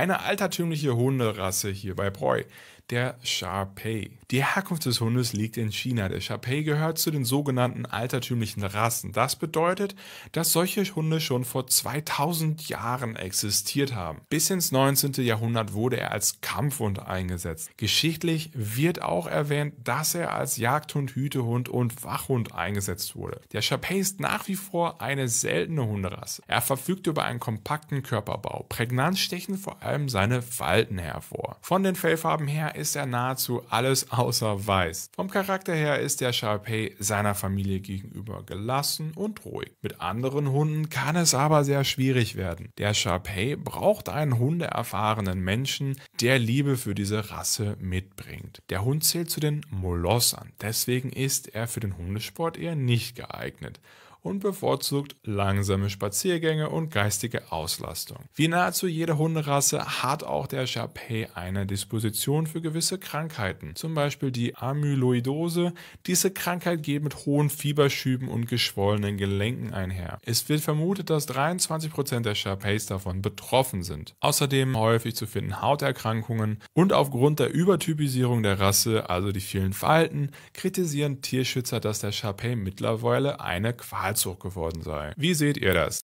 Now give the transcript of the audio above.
eine altertümliche Hunderasse hier bei Breu, der Shar Pei. Die Herkunft des Hundes liegt in China. Der Shar Pei gehört zu den sogenannten altertümlichen Rassen. Das bedeutet, dass solche Hunde schon vor 2000 Jahren existiert haben. Bis ins 19. Jahrhundert wurde er als Kampfhund eingesetzt. Geschichtlich wird auch erwähnt, dass er als Jagdhund, Hütehund und Wachhund eingesetzt wurde. Der Shar Pei ist nach wie vor eine seltene Hunderasse. Er verfügt über einen kompakten Körperbau. Prägnant stechen vor allem allem seine Falten hervor. Von den Fellfarben her ist er nahezu alles außer weiß. Vom Charakter her ist der Sharpei seiner Familie gegenüber gelassen und ruhig. Mit anderen Hunden kann es aber sehr schwierig werden. Der Sharpei braucht einen hundeerfahrenen Menschen, der Liebe für diese Rasse mitbringt. Der Hund zählt zu den Molossern, deswegen ist er für den Hundesport eher nicht geeignet und bevorzugt langsame Spaziergänge und geistige Auslastung. Wie nahezu jede Hunderasse hat auch der Shar Pei eine Disposition für gewisse Krankheiten, zum Beispiel die Amyloidose. Diese Krankheit geht mit hohen Fieberschüben und geschwollenen Gelenken einher. Es wird vermutet, dass 23% der Shar Peis davon betroffen sind. Außerdem häufig zu finden Hauterkrankungen und aufgrund der Übertypisierung der Rasse, also die vielen Falten, kritisieren Tierschützer, dass der Shar Pei mittlerweile eine Qual Stahlzug geworden sei. Wie seht ihr das?